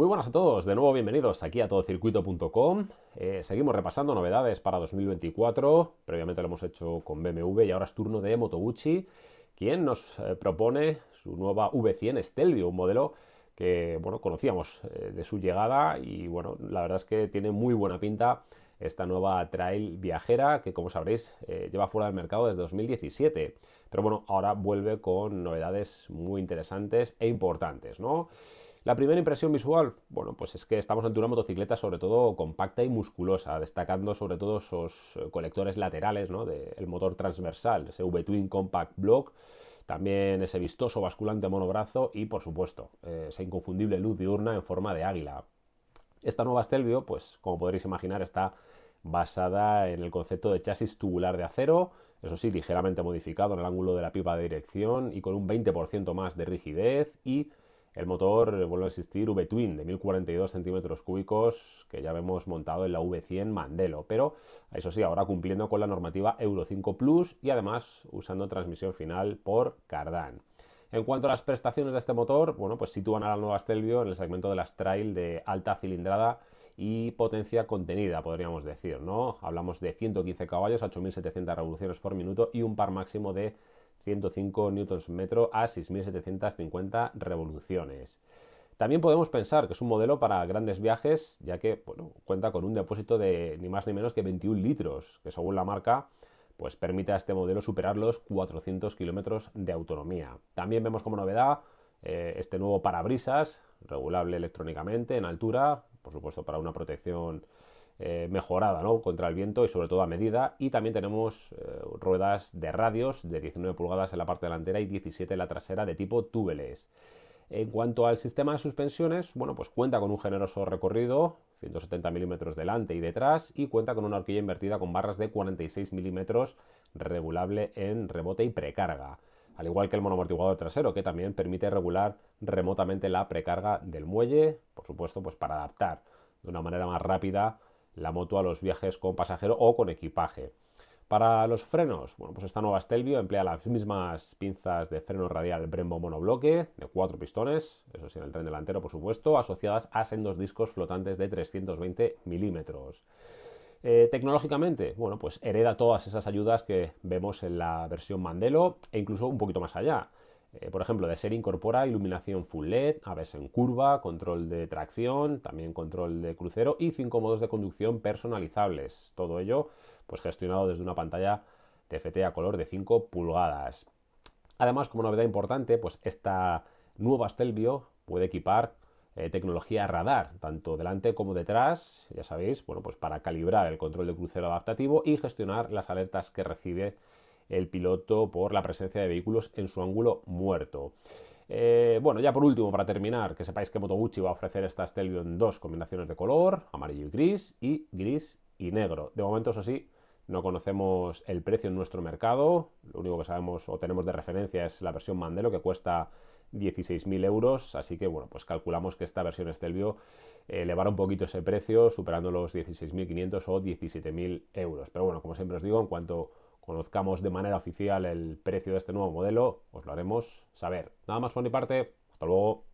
Muy buenas a todos, de nuevo bienvenidos aquí a todocircuito.com. Eh, seguimos repasando novedades para 2024, previamente lo hemos hecho con BMW y ahora es turno de Motobuchi quien nos eh, propone su nueva V100 Stelvio, un modelo que bueno, conocíamos eh, de su llegada y bueno, la verdad es que tiene muy buena pinta esta nueva trail viajera que como sabréis lleva fuera del mercado desde 2017 pero bueno ahora vuelve con novedades muy interesantes e importantes no la primera impresión visual, bueno, pues es que estamos ante una motocicleta sobre todo compacta y musculosa, destacando sobre todo esos eh, colectores laterales del motor transversal, ese V-Twin Compact Block, también ese vistoso basculante monobrazo y, por supuesto, eh, esa inconfundible luz diurna en forma de águila. Esta nueva Stelvio, pues como podréis imaginar, está basada en el concepto de chasis tubular de acero, eso sí, ligeramente modificado en el ángulo de la pipa de dirección y con un 20% más de rigidez y el motor vuelve a existir V-Twin de 1042 centímetros cúbicos que ya vemos montado en la V100 Mandelo, pero eso sí, ahora cumpliendo con la normativa Euro 5 Plus y además usando transmisión final por cardán. En cuanto a las prestaciones de este motor, bueno, pues sitúan a la nueva Stelvio en el segmento de las trail de alta cilindrada y potencia contenida, podríamos decir, ¿no? Hablamos de 115 caballos, 8.700 revoluciones por minuto y un par máximo de 105 Nm a 6.750 revoluciones. También podemos pensar que es un modelo para grandes viajes, ya que cuenta con un depósito de ni más ni menos que 21 litros, que según la marca pues permite a este modelo superar los 400 kilómetros de autonomía. También vemos como novedad eh, este nuevo parabrisas, regulable electrónicamente en altura, por supuesto para una protección eh, mejorada contra el viento y sobre todo a medida. Y también tenemos eh, ruedas de radios de 19 pulgadas en la parte delantera y 17 en la trasera de tipo túbeles. En cuanto al sistema de suspensiones, bueno, pues cuenta con un generoso recorrido, 170 milímetros delante y detrás, y cuenta con una horquilla invertida con barras de 46 milímetros regulable en rebote y precarga, al igual que el monomortiguador trasero, que también permite regular remotamente la precarga del muelle, por supuesto, pues para adaptar de una manera más rápida la moto a los viajes con pasajero o con equipaje. Para los frenos, bueno, pues esta nueva Stelvio emplea las mismas pinzas de freno radial Brembo monobloque de cuatro pistones, eso sí en el tren delantero por supuesto, asociadas a sendos discos flotantes de 320 milímetros. Eh, tecnológicamente, bueno, pues hereda todas esas ayudas que vemos en la versión Mandelo e incluso un poquito más allá. Eh, por ejemplo, de serie incorpora iluminación full LED, aves en curva, control de tracción, también control de crucero y cinco modos de conducción personalizables. Todo ello pues gestionado desde una pantalla TFT a color de 5 pulgadas. Además, como novedad importante, pues esta nueva Stelvio puede equipar eh, tecnología radar, tanto delante como detrás, ya sabéis, bueno, pues para calibrar el control de crucero adaptativo y gestionar las alertas que recibe el piloto por la presencia de vehículos en su ángulo muerto. Eh, bueno, ya por último, para terminar, que sepáis que Moto va a ofrecer esta Stelvio en dos combinaciones de color, amarillo y gris, y gris y negro. De momento, eso sí, no conocemos el precio en nuestro mercado, lo único que sabemos o tenemos de referencia es la versión Mandelo, que cuesta 16.000 euros, así que bueno, pues calculamos que esta versión Stelvio eh, elevará un poquito ese precio, superando los 16.500 o 17.000 euros. Pero bueno, como siempre os digo, en cuanto conozcamos de manera oficial el precio de este nuevo modelo, os lo haremos saber. Nada más por mi parte, hasta luego.